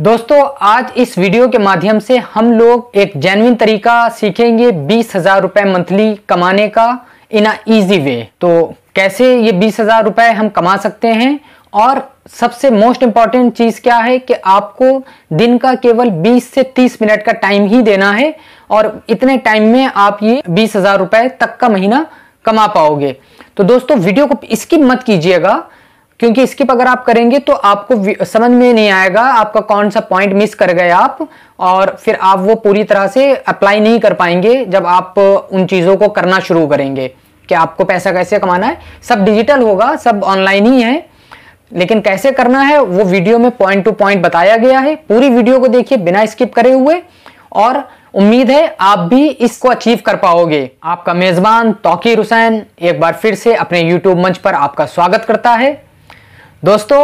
दोस्तों आज इस वीडियो के माध्यम से हम लोग एक जेनविन तरीका सीखेंगे बीस हजार रुपए मंथली कमाने का इन अ इजी वे तो कैसे ये बीस हजार रुपए हम कमा सकते हैं और सबसे मोस्ट इंपॉर्टेंट चीज़ क्या है कि आपको दिन का केवल 20 से 30 मिनट का टाइम ही देना है और इतने टाइम में आप ये बीस हजार रुपए तक का महीना कमा पाओगे तो दोस्तों वीडियो को स्किप मत कीजिएगा क्योंकि स्किप अगर आप करेंगे तो आपको समझ में नहीं आएगा आपका कौन सा पॉइंट मिस कर गए आप और फिर आप वो पूरी तरह से अप्लाई नहीं कर पाएंगे जब आप उन चीज़ों को करना शुरू करेंगे कि आपको पैसा कैसे कमाना है सब डिजिटल होगा सब ऑनलाइन ही है लेकिन कैसे करना है वो वीडियो में पॉइंट टू पॉइंट बताया गया है पूरी वीडियो को देखिए बिना स्किप करे हुए और उम्मीद है आप भी इसको अचीव कर पाओगे आपका मेज़बान तोकीर हुसैन एक बार फिर से अपने यूट्यूब मंच पर आपका स्वागत करता है दोस्तों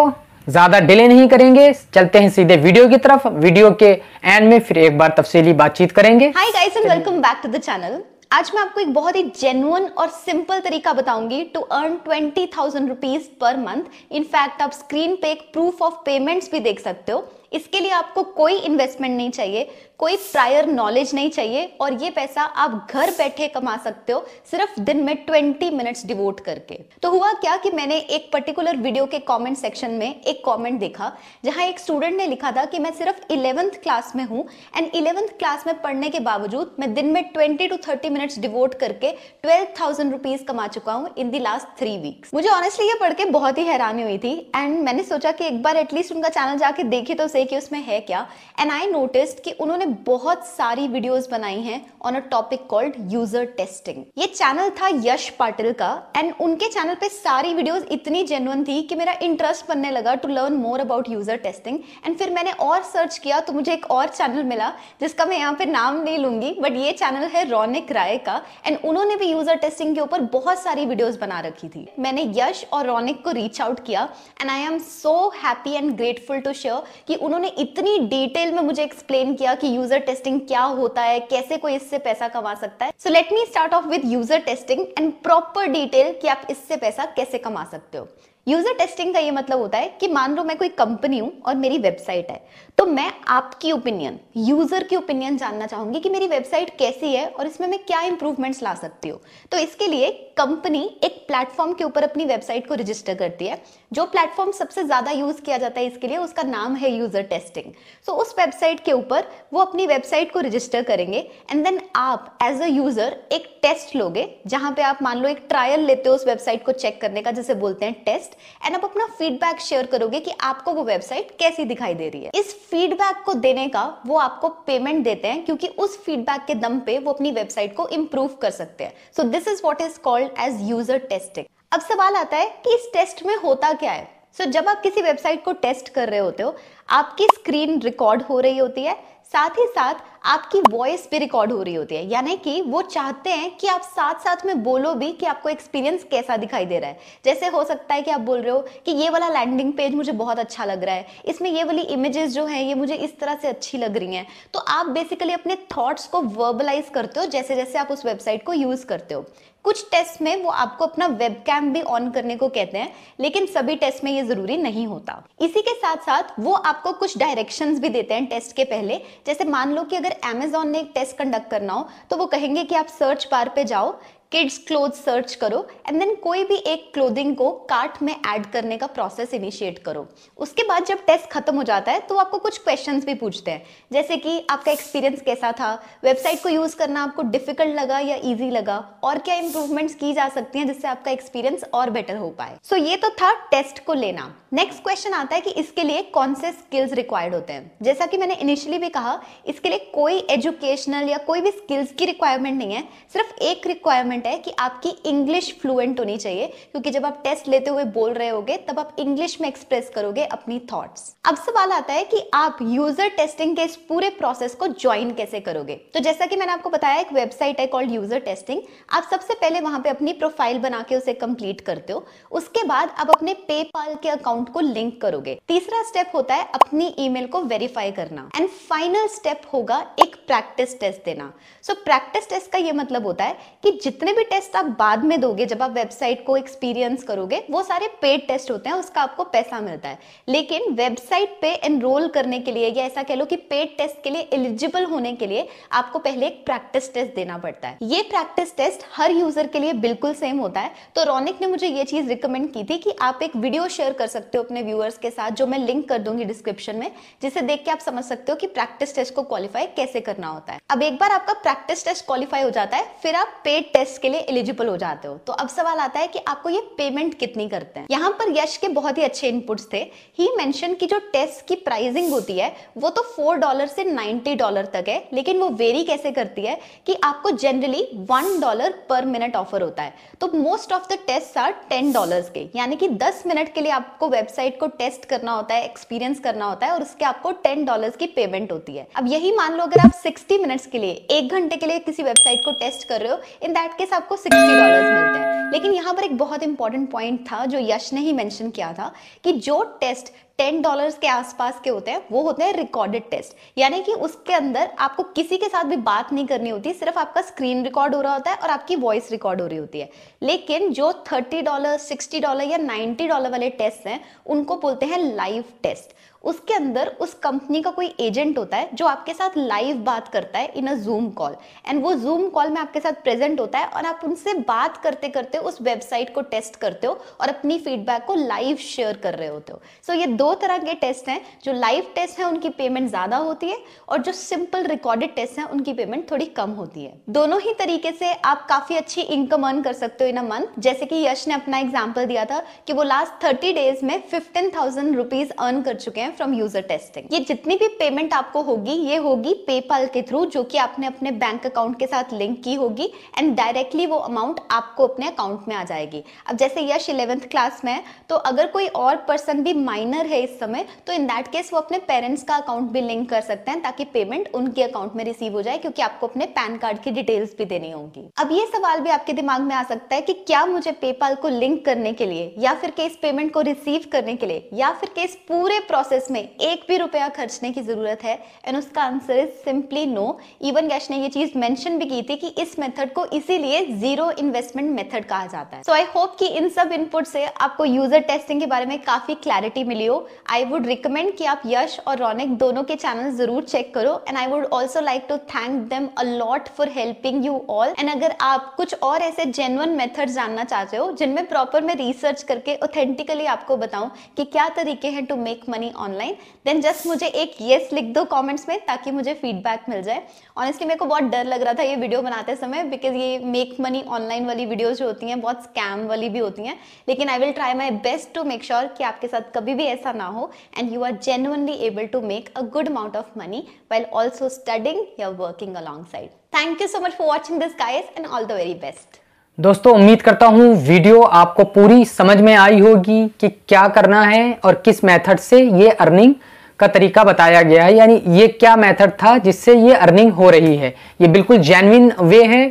ज़्यादा डिले नहीं करेंगे चलते हैं सीधे वीडियो की तरफ वीडियो के एंड में फिर एक बार तफसीली बातचीत करेंगे hi guys and welcome back to the channel आज मैं आपको एक बहुत ही जेन्युन और सिंपल तरीका बताऊंगी to earn twenty thousand rupees per month in fact आप स्क्रीन पे एक प्रूफ ऑफ पेमेंट्स भी देख सकते हो इसके लिए आपको कोई इन्वेस्टमेंट नहीं चाहिए कोई प्रायर नॉलेज नहीं चाहिए और ये पैसा आप घर बैठे कमा सकते हो सिर्फ दिन में ट्वेंटी मिनट्स डिवोट करके तो हुआ क्या कि मैंने एक पर्टिकुलर वीडियो के कमेंट सेक्शन में एक कमेंट देखा जहां एक स्टूडेंट ने लिखा था कि मैं सिर्फ इलेवंथ क्लास में हूं एंड इलेवंथ क्लास में पढ़ने के बावजूद मैं दिन में twenty to thirty minutes devote करके ट्वेल्व थाउजेंड रुपीज कमा चुका हूँ in the last three weeks मुझे ऑनेस्टली ये पढ़ के बहुत ही हैरानी हुई थी एंड मैंने सोचा कि एक बार एटलीस्ट उनका चैनल जाके देखे तो सही से कि उसमें है क्या एंड आई नोटिस कि उन्होंने बहुत सारी वीडियोस बनाई हैं on a topic called user testing ये चैनल था यश पाटिल का एंड उनके चैनल पे सारी वीडियोस इतनी जेनुअन थी कि मेरा इंटरेस्ट बनने लगा to learn more about user testing and फिर मैंने और सर्च किया तो मुझे एक और चैनल मिला जिसका मैं यहाँ पे नाम नहीं लूंगी बट ये चैनल है रौनिक राय का एंड उन्होंने भी यूजर टेस्टिंग के ऊपर बहुत सारी वीडियोस बना रखी थी मैंने यश और रौनिक को रीच आउट किया and I am so happy and grateful to share कि उन्होंने इतनी डिटेल में मुझे एक्सप्लेन किया कि यूजर टेस्टिंग क्या होता है कैसे कोई इससे पैसा कमा सकता है so let me start off with user testing and proper detail कि आप इससे पैसा कैसे कमा सकते हो यूजर टेस्टिंग का ये मतलब होता है कि मान लो मैं कोई कंपनी हूं और मेरी वेबसाइट है तो मैं आपकी ओपिनियन यूजर की ओपिनियन जानना चाहूंगी कि मेरी वेबसाइट कैसी है और इसमें मैं क्या इंप्रूवमेंट्स ला सकती हूँ तो इसके लिए कंपनी एक प्लेटफॉर्म के ऊपर अपनी वेबसाइट को रजिस्टर करती है जो प्लेटफॉर्म सबसे ज्यादा यूज किया जाता है इसके लिए उसका नाम है यूजर टेस्टिंग सो उस वेबसाइट के ऊपर वो अपनी वेबसाइट को रजिस्टर करेंगे एंड देन आप एज अ यूजर एक टेस्ट लोगे जहां पे आप मान लो एक ट्रायल लेते हो उस वेबसाइट को चेक करने का जिसे बोलते हैं टेस्ट एंड आप अपना फीडबैक शेयर करोगे कि आपको वो वेबसाइट कैसी दिखाई दे रही है इस फीडबैक को देने का वो आपको पेमेंट देते हैं क्योंकि उस फीडबैक के दम पे वो अपनी वेबसाइट को इम्प्रूव कर सकते हैं so this is what is called as user testing अब सवाल आता है कि इस टेस्ट में होता क्या है सो so, जब आप किसी वेबसाइट को टेस्ट कर रहे होते हो आपकी स्क्रीन रिकॉर्ड हो रही होती है साथ ही साथ आपकी वॉइस पे रिकॉर्ड हो रही होती है यानी कि वो चाहते हैं कि आप साथ साथ में बोलो भी कि आपको एक्सपीरियंस कैसा दिखाई दे रहा है जैसे हो सकता है कि आप बोल रहे हो कि ये वाला लैंडिंग पेज मुझे बहुत अच्छा लग रहा है इसमें ये वाली इमेजेस जो है ये मुझे इस तरह से अच्छी लग रही हैं तो आप बेसिकली अपने थॉट्स को वर्बलाइज करते हो जैसे जैसे आप उस वेबसाइट को यूज़ करते हो कुछ टेस्ट में वो आपको अपना वेब भी ऑन करने को कहते हैं लेकिन सभी टेस्ट में ये जरूरी नहीं होता इसी के साथ साथ वो आपको कुछ डायरेक्शंस भी देते हैं टेस्ट के पहले जैसे मान लो कि अगर एमेजोन ने एक टेस्ट कंडक्ट करना हो तो वो कहेंगे कि आप सर्च बार पे जाओ किड्स क्लोथ सर्च करो एंड देन कोई भी एक क्लोथिंग को कार्ट में ऐड करने का प्रोसेस इनिशिएट करो उसके बाद जब टेस्ट खत्म हो जाता है तो आपको कुछ क्वेश्चन भी पूछते हैं जैसे कि आपका एक्सपीरियंस कैसा था वेबसाइट को यूज़ करना आपको डिफिकल्ट लगा या ईजी लगा और क्या इंप्रूवमेंट्स की जा सकती हैं जिससे आपका एक्सपीरियंस और बेटर हो पाए सो so, ये तो था टेस्ट को लेना नेक्स्ट क्वेश्चन आता है कि इसके लिए कौन से स्किल्स रिक्वायर्ड होते हैं जैसा कि मैंने इनिशियली भी कहा इसके लिए कोई एजुकेशनल या कोई भी स्किल्स की रिक्वायरमेंट नहीं है सिर्फ एक रिक्वायरमेंट इंपॉर्टेंट है कि आपकी इंग्लिश फ्लुएंट होनी चाहिए क्योंकि जब आप टेस्ट लेते हुए बोल रहे होगे तब आप इंग्लिश में एक्सप्रेस करोगे अपनी थॉट्स अब सवाल आता है कि आप यूजर टेस्टिंग के इस पूरे प्रोसेस को ज्वाइन कैसे करोगे तो जैसा कि मैंने आपको बताया एक वेबसाइट है कॉल्ड यूजर टेस्टिंग आप सबसे पहले वहां पर अपनी प्रोफाइल बना के उसे कंप्लीट करते हो उसके बाद आप अपने पेपाल के अकाउंट को लिंक करोगे तीसरा स्टेप होता है अपनी ईमेल को वेरीफाई करना एंड फाइनल स्टेप होगा एक प्रैक्टिस टेस्ट देना सो प्रैक्टिस टेस्ट का ये मतलब होता है कि जितने भी टेस्ट आप बाद में दोगे जब आप वेबसाइट को एक्सपीरियंस करोगे वो सारे पेड टेस्ट होते हैं उसका आपको पैसा मिलता है लेकिन वेबसाइट पे एनरोल करने के लिए या ऐसा कह लो कि पेड टेस्ट के लिए एलिजिबल होने के लिए आपको पहले एक प्रैक्टिस टेस्ट देना पड़ता है ये प्रैक्टिस टेस्ट हर यूजर के लिए बिल्कुल सेम होता है तो रोनिक ने मुझे ये चीज रिकमेंड की थी कि आप एक वीडियो शेयर कर सकते हो अपने व्यूअर्स के साथ जो मैं लिंक कर दूंगी डिस्क्रिप्शन में जिसे देख के आप समझ सकते हो कि प्रैक्टिस टेस्ट को क्वालिफाई कैसे करना करना होता है अब एक बार आपका प्रैक्टिस टेस्ट क्वालिफाई हो जाता है फिर आप पेड टेस्ट के लिए एलिजिबल हो जाते हो तो अब सवाल आता है कि आपको ये पेमेंट कितनी करते हैं यहाँ पर यश के बहुत ही अच्छे इनपुट्स थे ही मेंशन की जो टेस्ट की प्राइसिंग होती है वो तो फोर डॉलर से नाइनटी डॉलर तक है लेकिन वो वेरी कैसे करती है कि आपको generally one dollar per minute offer होता है तो most of the test are ten dollar के यानी कि दस मिनट के लिए आपको वेबसाइट को टेस्ट करना होता है एक्सपीरियंस करना होता है और उसके आपको टेन डॉलर की पेमेंट होती है अब यही मान लो अगर आप सिक्सटी मिनट्स के लिए एक घंटे के लिए किसी वेबसाइट को टेस्ट कर रहे हो इन दैट केस आपको सिक्सटी डॉलर मिलते हैं लेकिन यहाँ पर एक बहुत इंपॉर्टेंट पॉइंट था जो यश ने ही मैंशन किया था कि जो टेस्ट टेन डॉलर्स के आसपास के होते हैं वो होते हैं रिकॉर्डेड टेस्ट यानी कि उसके अंदर आपको किसी के साथ भी बात नहीं करनी होती सिर्फ आपका स्क्रीन रिकॉर्ड हो रहा होता है और आपकी वॉइस रिकॉर्ड हो रही होती है लेकिन जो थर्टी डॉलर सिक्सटी डॉलर या नाइन्टी डॉलर वाले टेस्ट हैं उनको बोलते हैं लाइव टेस्ट उसके अंदर उस कंपनी का कोई एजेंट होता है जो आपके साथ लाइव बात करता है in a Zoom call and वो जूम कॉल में आपके साथ प्रेजेंट होता है और आप उनसे बात करते करते उस वेबसाइट को टेस्ट करते हो और अपनी फीडबैक को लाइव शेयर कर रहे होते हो सो so, ये दो तरह के टेस्ट हैं जो लाइव टेस्ट हैं उनकी पेमेंट ज़्यादा होती है और जो सिंपल रिकॉर्डेड टेस्ट हैं उनकी पेमेंट थोड़ी कम होती है दोनों ही तरीके से आप काफ़ी अच्छी इनकम अर्न कर सकते हो इन अ मंथ जैसे कि यश ने अपना एग्जाम्पल दिया था कि वो लास्ट थर्टी डेज में फिफ्टीन थाउजेंड रुपीज अर्न कर चुके हैं फ्रॉम यूजर टेस्टिंग ये जितनी भी पेमेंट आपको होगी ये होगी पेपाल के थ्रू जो कि आपने अपने बैंक अकाउंट के साथ लिंक की होगी एंड डायरेक्टली वो अमाउंट आपको अपने अकाउंट में आ जाएगी अब जैसे यश इलेवेंथ क्लास में है तो अगर कोई और पर्सन भी माइनर है है इस समय तो इन दैट केस वो अपने पेरेंट्स का अकाउंट भी लिंक कर सकते हैं ताकि पेमेंट उनके अकाउंट में रिसीव हो जाए क्योंकि आपको अपने पैन कार्ड की डिटेल्स भी देनी होगी अब ये सवाल भी आपके दिमाग में आ सकता है कि क्या मुझे पेपाल को लिंक करने के लिए या फिर केस पेमेंट को रिसीव करने के लिए या फिर केस पूरे प्रोसेस में एक भी रुपया खर्चने की जरूरत है एंड उसका answer is simply no even गैश ने ये चीज मेंशन भी की थी कि इस मेथड को इसीलिए जीरो इन्वेस्टमेंट मेथड कहा जाता है सो आई होप कि इन सब इनपुट से आपको यूजर टेस्टिंग के बारे में काफी क्लैरिटी मिली हो आई वुड रिकमेंड कि आप यश और रौनक दोनों के चैनल जरूर चेक करो and I would also like to thank them a lot for helping you all and अगर आप कुछ और ऐसे जेनुअन मेथड जानना चाहते हो जिनमें प्रॉपर मैं रिसर्च करके ऑथेंटिकली आपको बताऊं कि क्या तरीके हैं to make money online then just मुझे एक येस yes लिख दो कॉमेंट्स में ताकि मुझे फीडबैक मिल जाए ऑनेस्टली मेरे को बहुत डर लग रहा था ये वीडियो बनाते समय बिकॉज ये मेक मनी ऑनलाइन वाली वीडियो जो होती हैं बहुत स्कैम वाली भी होती हैं लेकिन I will try my best to make sure कि आपके साथ कभी भी ऐसा ऐसा ना हो and you are genuinely able to make a good amount of money while also studying या working alongside thank you so much for watching this guys and all the very best दोस्तों उम्मीद करता हूँ video आपको पूरी समझ में आई होगी कि क्या करना है और किस मेथड से ये अर्निंग का तरीका बताया गया है यानी ये क्या मेथड था जिससे ये अर्निंग हो रही है ये बिल्कुल जेनविन वे है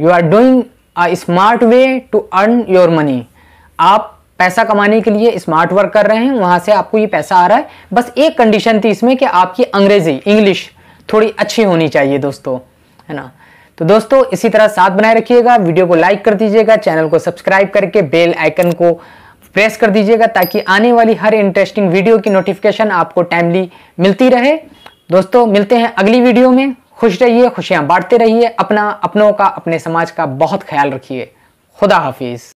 you are doing a smart way to earn your money आप पैसा कमाने के लिए स्मार्ट वर्क कर रहे हैं वहां से आपको ये पैसा आ रहा है बस एक कंडीशन थी इसमें कि आपकी अंग्रेजी इंग्लिश थोड़ी अच्छी होनी चाहिए दोस्तों है ना तो दोस्तों इसी तरह साथ बनाए रखिएगा वीडियो को लाइक कर दीजिएगा चैनल को सब्सक्राइब करके बेल आइकन को प्रेस कर दीजिएगा ताकि आने वाली हर इंटरेस्टिंग वीडियो की नोटिफिकेशन आपको टाइमली मिलती रहे दोस्तों मिलते हैं अगली वीडियो में खुश रहिए खुशियां बांटते रहिए अपना अपनों का अपने समाज का बहुत ख्याल रखिए खुदा हाफिज़